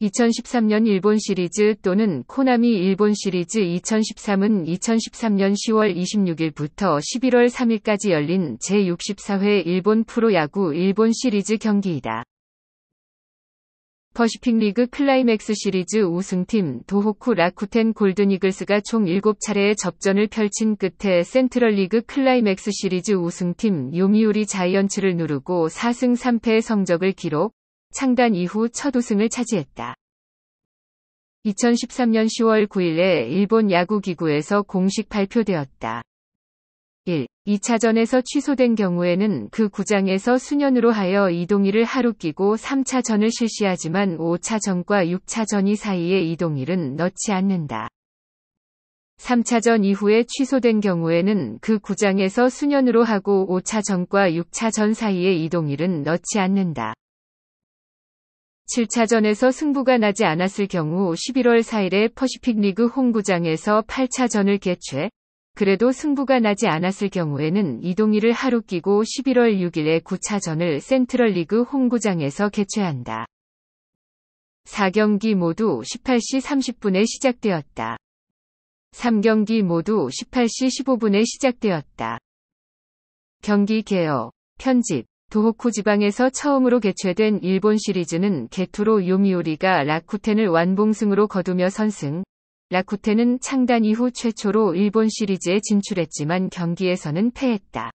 2013년 일본 시리즈 또는 코나미 일본 시리즈 2013은 2013년 10월 26일부터 11월 3일까지 열린 제64회 일본 프로야구 일본 시리즈 경기이다. 퍼시픽 리그 클라이맥스 시리즈 우승팀 도호쿠 라쿠텐 골든이글스가 총 7차례의 접전을 펼친 끝에 센트럴 리그 클라이맥스 시리즈 우승팀 요미우리 자이언츠를 누르고 4승 3패의 성적을 기록, 창단 이후 첫 우승을 차지했다. 2013년 10월 9일에 일본 야구기구에서 공식 발표되었다. 1. 2차전에서 취소된 경우에는 그 구장에서 수년으로 하여 이동일을 하루 끼고 3차전을 실시하지만 5차전과 6차전이 사이에 이동일은 넣지 않는다. 3차전 이후에 취소된 경우에는 그 구장에서 수년으로 하고 5차전과 6차전 사이에 이동일은 넣지 않는다. 7차전에서 승부가 나지 않았을 경우 11월 4일에 퍼시픽 리그 홍구장에서 8차전을 개최, 그래도 승부가 나지 않았을 경우에는 이동일을 하루 끼고 11월 6일에 9차전을 센트럴 리그 홍구장에서 개최한다. 4경기 모두 18시 30분에 시작되었다. 3경기 모두 18시 15분에 시작되었다. 경기 개요, 편집, 도호쿠 지방에서 처음으로 개최된 일본 시리즈는 게토로 요미우리가 라쿠텐을 완봉승으로 거두며 선승, 라쿠텐은 창단 이후 최초로 일본 시리즈에 진출했지만 경기에서는 패했다.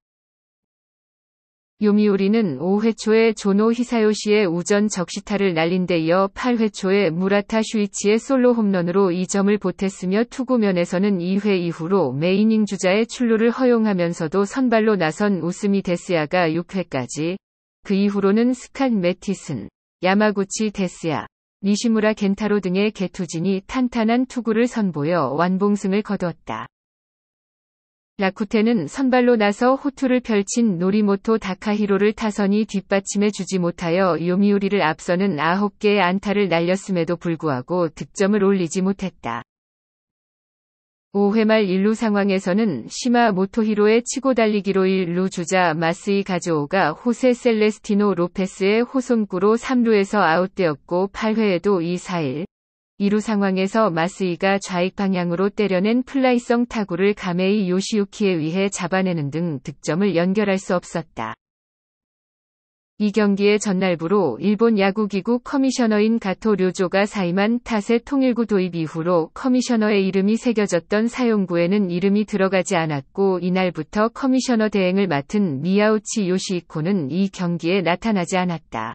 요미우리는 5회 초에 조노 히사요시의 우전 적시타를 날린 데 이어 8회 초에 무라타 슈이치의 솔로 홈런으로 2점을 보탰으며 투구면에서는 2회 이후로 메이닝 주자의 출루를 허용하면서도 선발로 나선 우스미 데스야가 6회까지 그 이후로는 스칸 메티슨, 야마구치 데스야, 니시무라 겐타로 등의 개투진이 탄탄한 투구를 선보여 완봉승을 거두었다. 라쿠텐은 선발로 나서 호투를 펼친 노리모토 다카히로를 타선이 뒷받침해 주지 못하여 요미우리를 앞서는 9개의 안타를 날렸음에도 불구하고 득점을 올리지 못했다. 5회 말 1루 상황에서는 시마 모토히로의 치고 달리기로 1루 주자 마스이 가즈오가 호세 셀레스티노 로페스의 호송구로 3루에서 아웃되었고 8회에도 2 4일 이루 상황에서 마스이가 좌익 방향으로 때려낸 플라이성 타구를 가메이 요시유키에 의해 잡아내는 등 득점을 연결할 수 없었다. 이 경기의 전날부로 일본 야구기구 커미셔너인 가토 료조가 사임한 탓의 통일구 도입 이후로 커미셔너의 이름이 새겨졌던 사용구에는 이름이 들어가지 않았고 이날부터 커미셔너 대행을 맡은 미야우치 요시이코는 이 경기에 나타나지 않았다.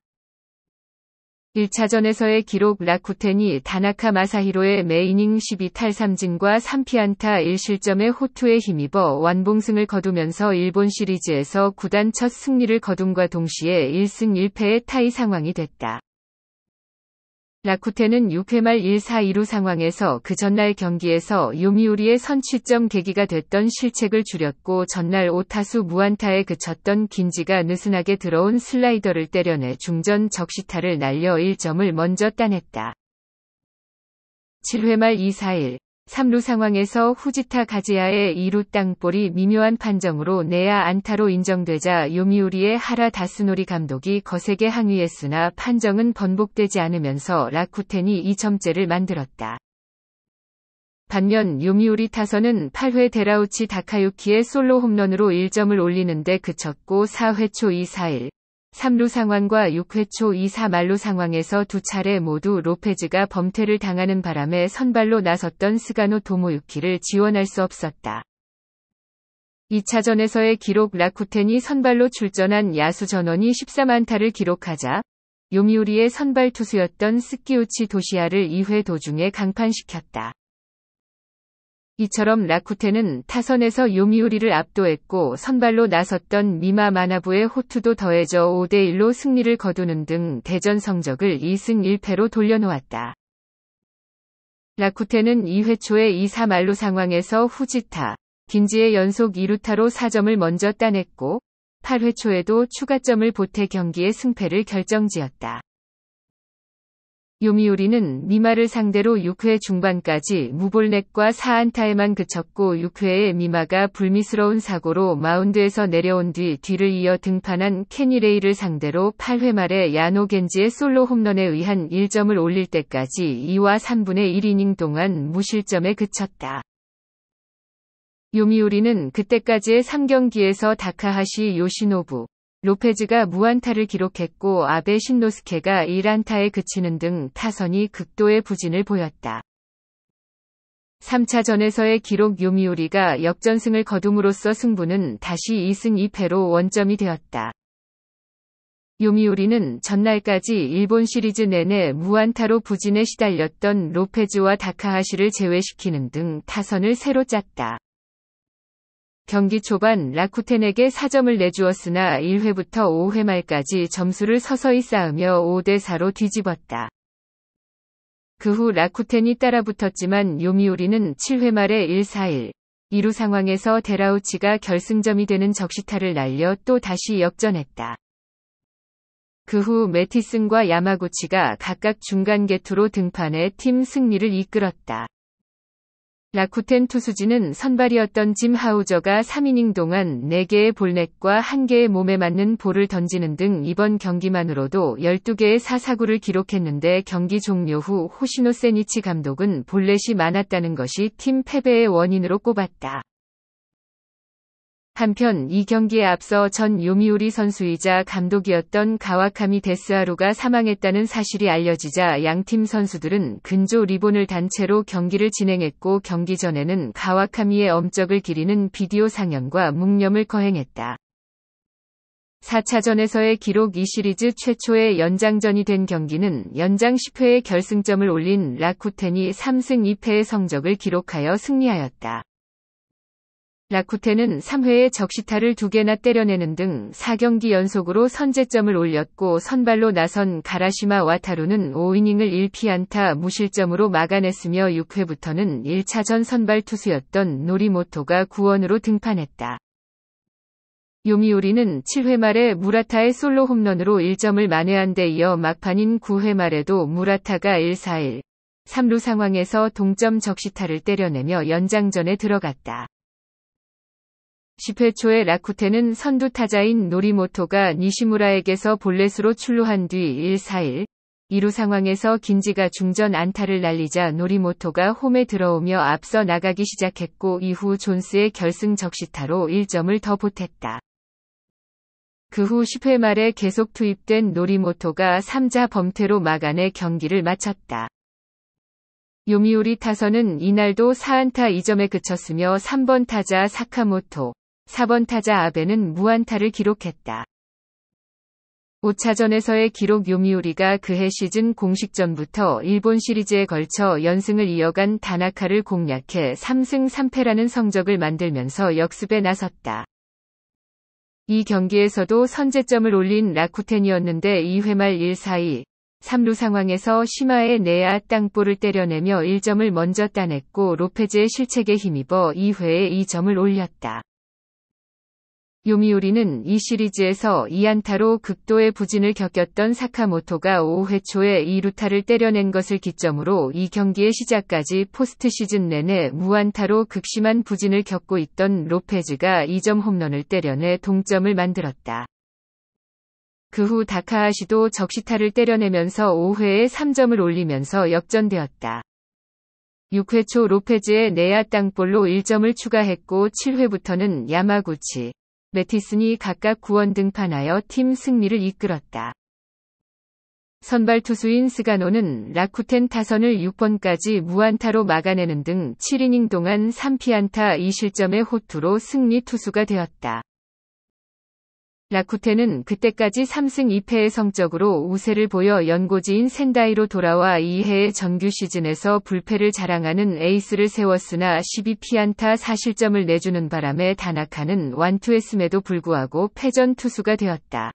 1차전에서의 기록 라쿠텐이 다나카 마사히로의 메이닝 12탈 3진과 3피안타 1실점의 호투에 힘입어 완봉승을 거두면서 일본 시리즈에서 구단 첫 승리를 거둠과 동시에 1승 1패의 타이 상황이 됐다. 라쿠텐은 6회 말1 4 2루 상황에서 그 전날 경기에서 요미우리의 선취점 계기가 됐던 실책을 줄였고 전날 오타수 무안타에 그쳤던 긴지가 느슨하게 들어온 슬라이더를 때려내 중전 적시타를 날려 1점을 먼저 따냈다. 7회 말 2, 4일 3루 상황에서 후지타 가지야의 2루 땅볼이 미묘한 판정으로 내야 안타로 인정되자 요미우리의 하라 다스노리 감독이 거세게 항의했으나 판정은 번복되지 않으면서 라쿠텐이 2점째를 만들었다. 반면 요미우리 타선은 8회 데라우치 다카유키의 솔로 홈런으로 1점을 올리는데 그쳤고 4회 초 2, 4일 3루 상황과 6회 초 2, 4말루 상황에서 두 차례 모두 로페즈가 범퇴를 당하는 바람에 선발로 나섰던 스가노 도모유키를 지원할 수 없었다. 2차전에서의 기록 라쿠텐이 선발로 출전한 야수 전원이 13안타를 기록하자 요미우리의 선발 투수였던 스키우치 도시아를 2회 도중에 강판시켰다. 이처럼 라쿠텐은 타선에서 요미우리를 압도했고 선발로 나섰던 미마 마나부의 호투도 더해져 5대1로 승리를 거두는 등 대전 성적을 2승 1패로 돌려놓았다. 라쿠텐은 2회 초에 2사 말로 상황에서 후지타, 긴지의 연속 2루타로 4점을 먼저 따냈고 8회 초에도 추가점을 보태 경기의 승패를 결정지었다. 요미우리는 미마를 상대로 6회 중반까지 무볼넷과 4안타에만 그쳤고 6회에 미마가 불미스러운 사고로 마운드에서 내려온 뒤 뒤를 이어 등판한 케니레이를 상대로 8회 말에 야노 겐지의 솔로 홈런에 의한 1점을 올릴 때까지 2와 3분의 1이닝 동안 무실점에 그쳤다. 요미우리는 그때까지의 3경기에서 다카하시 요시노부, 로페즈가 무안타를 기록했고 아베 신노스케가 1안타에 그치는 등 타선이 극도의 부진을 보였다. 3차전에서의 기록 요미우리가 역전승을 거둠으로써 승부는 다시 2승 2패로 원점이 되었다. 요미우리는 전날까지 일본 시리즈 내내 무안타로 부진에 시달렸던 로페즈와 다카하시를 제외시키는 등 타선을 새로 짰다. 경기 초반 라쿠텐에게 4점을 내주었으나 1회부터 5회 말까지 점수를 서서히 쌓으며 5대4로 뒤집었다. 그 후 라쿠텐이 따라붙었지만 요미우리는 7회 말에 1-4-1. 2루 상황에서 데라우치가 결승점이 되는 적시타를 날려 또 다시 역전했다. 그 후 메티슨과 야마구치가 각각 중간 개투로 등판해 팀 승리를 이끌었다. 라쿠텐 투수진은 선발이었던 짐 하우저가 3이닝 동안 4개의 볼넷과 1개의 몸에 맞는 볼을 던지는 등 이번 경기만으로도 12개의 사사구를 기록했는데 경기 종료 후 호시노 세니치 감독은 볼넷이 많았다는 것이 팀 패배의 원인으로 꼽았다. 한편 이 경기에 앞서 전 요미우리 선수이자 감독이었던 가와카미 데스하루가 사망했다는 사실이 알려지자 양팀 선수들은 근조 리본을 단체로 경기를 진행했고 경기 전에는 가와카미의 엄적을 기리는 비디오 상영과 묵념을 거행했다. 4차전에서의 기록 이 시리즈 최초의 연장전이 된 경기는 연장 10회에 결승점을 올린 라쿠텐이 3승 2패의 성적을 기록하여 승리하였다. 라쿠텐은 3회에 적시타를 2개나 때려내는 등 4경기 연속으로 선제점을 올렸고 선발로 나선 가라시마 와타루는 5이닝을 1피안타 무실점으로 막아냈으며 6회부터는 1차전 선발 투수였던 노리모토가 구원으로 등판했다. 요미우리는 7회 말에 무라타의 솔로 홈런으로 1점을 만회한 데 이어 막판인 9회 말에도 무라타가 1-4-1, 3루 상황에서 동점 적시타를 때려내며 연장전에 들어갔다. 10회 초에 라쿠텐은 선두 타자인 노리모토가 니시무라에게서 볼넷으로 출루한 뒤 1, 4일 2루 상황에서 긴지가 중전 안타를 날리자 노리모토가 홈에 들어오며 앞서 나가기 시작했고 이후 존스의 결승 적시타로 1점을 더 보탰다. 그 후 10회 말에 계속 투입된 노리모토가 3자 범퇴로 막아내 경기를 마쳤다. 요미우리 타선은 이날도 4안타 2점에 그쳤으며 3번 타자 사카모토, 4번 타자 아베는 무안타를 기록했다. 5차전에서의 기록 요미우리가 그해 시즌 공식 전부터 일본 시리즈에 걸쳐 연승을 이어간 다나카를 공략해 3승 3패라는 성적을 만들면서 역습에 나섰다. 이 경기에서도 선제점을 올린 라쿠텐이었는데 2회 말 1-4-2, 3루 상황에서 시마의 내야 땅볼을 때려내며 1점을 먼저 따냈고 로페즈의 실책에 힘입어 2회에 2점을 올렸다. 요미우리는 이 시리즈에서 이안타로 극도의 부진을 겪었던 사카모토가 5회 초에 2루타를 때려낸 것을 기점으로 이 경기의 시작까지 포스트 시즌 내내 무안타로 극심한 부진을 겪고 있던 로페즈가 2점 홈런을 때려내 동점을 만들었다. 그 후 다카하시도 적시타를 때려내면서 5회에 3점을 올리면서 역전되었다. 6회 초 로페즈의 내야 땅볼로 1점을 추가했고 7회부터는 야마구치, 매티슨이 각각 구원 등판하여 팀 승리를 이끌었다. 선발 투수인 스가노는 라쿠텐 타선을 6번까지 무안타로 막아내는 등 7이닝 동안 3피안타 2실점의 호투로 승리 투수가 되었다. 라쿠텐은 그때까지 3승 2패의 성적으로 우세를 보여 연고지인 센다이로 돌아와 2해의 정규 시즌에서 불패를 자랑하는 에이스를 세웠으나 12피안타 4실점을 내주는 바람에 다나카는 완투했음에도 불구하고 패전 투수가 되었다.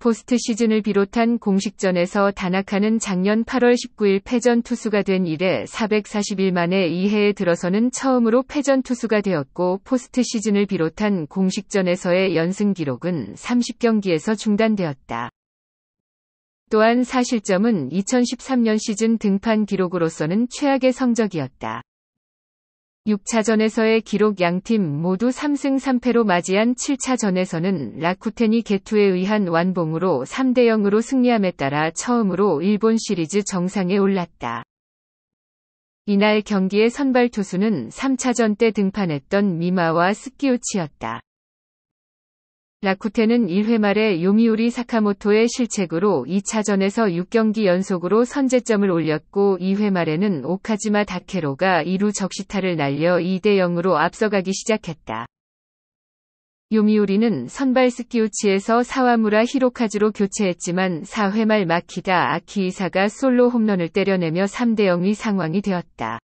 포스트 시즌을 비롯한 공식전에서 다나카는 작년 8월 19일 패전 투수가 된 이래 440일 만에 2해에 들어서는 처음으로 패전 투수가 되었고 포스트 시즌을 비롯한 공식전에서의 연승 기록은 30경기에서 중단되었다. 또한 사실점은 2013년 시즌 등판 기록으로서는 최악의 성적이었다. 6차전에서의 기록 양팀 모두 3승 3패로 맞이한 7차전에서는 라쿠텐이 개투에 의한 완봉으로 3대 0으로 승리함에 따라 처음으로 일본 시리즈 정상에 올랐다. 이날 경기의 선발 투수는 3차전 때 등판했던 미마와 스키우치였다. 라쿠텐은 1회 말에 요미우리 사카모토의 실책으로 2차전에서 6경기 연속으로 선제점을 올렸고 2회 말에는 오카지마 다케로가 2루 적시타를 날려 2대 0으로 앞서가기 시작했다. 요미우리는 선발 스키우치에서 사와무라 히로카즈로 교체했지만 4회 말 마키다 아키이사가 솔로 홈런을 때려내며 3대 0의 상황이 되었다.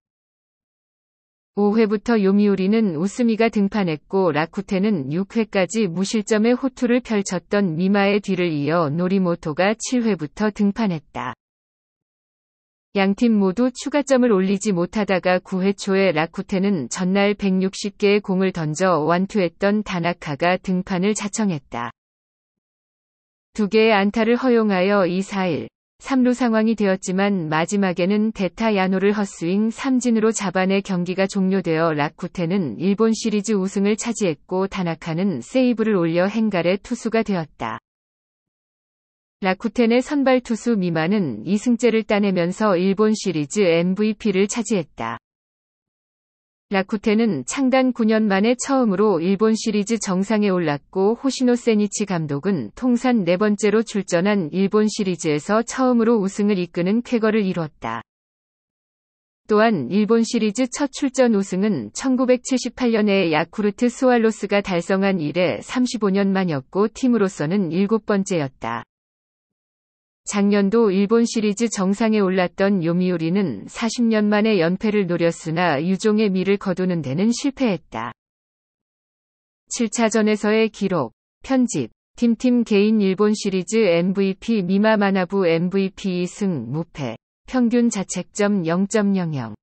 5회부터 요미우리는 우스미가 등판했고 라쿠텐은 6회까지 무실점의 호투를 펼쳤던 미마의 뒤를 이어 노리모토가 7회부터 등판했다. 양팀 모두 추가점을 올리지 못하다가 9회 초에 라쿠텐은 전날 160개의 공을 던져 완투했던 다나카가 등판을 자청했다. 두 개의 안타를 허용하여 2-4일 3루 상황이 되었지만 마지막에는 데타 야노를 헛스윙 3진으로 잡아내 경기가 종료되어 라쿠텐은 일본 시리즈 우승을 차지했고 다나카는 세이브를 올려 행갈의 투수가 되었다. 라쿠텐의 선발 투수 미만은 2승째를 따내면서 일본 시리즈 MVP를 차지했다. 라쿠텐은 창단 9년 만에 처음으로 일본 시리즈 정상에 올랐고 호시노 세니치 감독은 통산 네 번째로 출전한 일본 시리즈에서 처음으로 우승을 이끄는 쾌거를 이뤘다. 또한 일본 시리즈 첫 출전 우승은 1978년에 야쿠르트 스왈로스가 달성한 이래 35년 만이었고 팀으로서는 7 번째였다. 작년도 일본 시리즈 정상에 올랐던 요미우리는 40년 만에 연패를 노렸으나 유종의 미를 거두는 데는 실패했다. 7차전에서의 기록, 편집, 팀팀 개인 일본 시리즈 MVP 미마 마나부 MVP 2승 무패, 평균 자책점 0.00.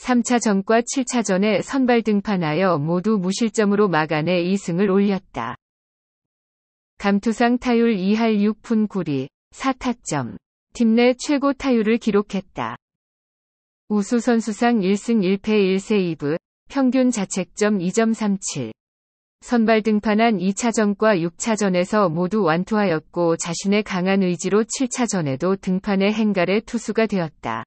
3차전과 7차전에 선발 등판하여 모두 무실점으로 막아내 2승을 올렸다. 감투상 타율 2할 6푼 9리, 4타점, 팀 내 최고 타율을 기록했다. 우수 선수상 1승 1패 1세이브, 평균 자책점 2.37. 선발 등판한 2차전과 6차전에서 모두 완투하였고 자신의 강한 의지로 7차전에도 등판의 행갈의 투수가 되었다.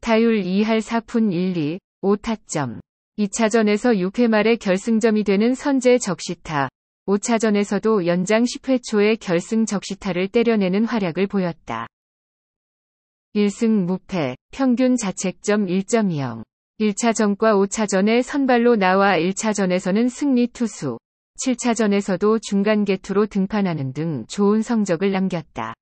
타율 2할 4푼 1리, 5타점. 2차전에서 6회 말에 결승점이 되는 선제 적시타, 5차전에서도 연장 10회 초에 결승 적시타를 때려내는 활약을 보였다. 1승 무패, 평균 자책점 1.20. 1차전과 5차전에 선발로 나와 1차전에서는 승리 투수, 7차전에서도 중간 개투로 등판하는 등 좋은 성적을 남겼다.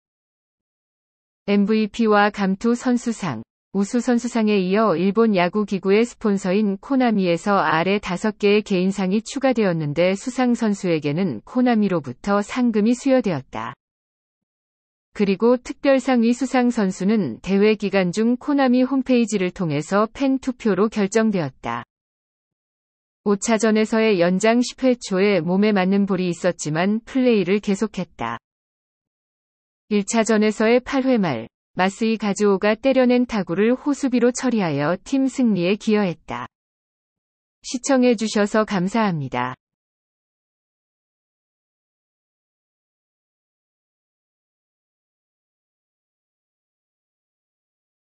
MVP와 감투 선수상, 우수선수상에 이어 일본 야구기구의 스폰서인 코나미에서 아래 5개의 개인상이 추가되었는데 수상선수에게는 코나미로부터 상금이 수여되었다. 그리고 특별상위 수상선수는 대회 기간 중 코나미 홈페이지를 통해서 팬 투표로 결정되었다. 5차전에서의 연장 10회 초에 몸에 맞는 볼이 있었지만 플레이를 계속했다. 1차전에서의 8회 말 마스이 가즈오가 때려낸 타구를 호수비로 처리하여 팀 승리에 기여했다. 시청해주셔서 감사합니다.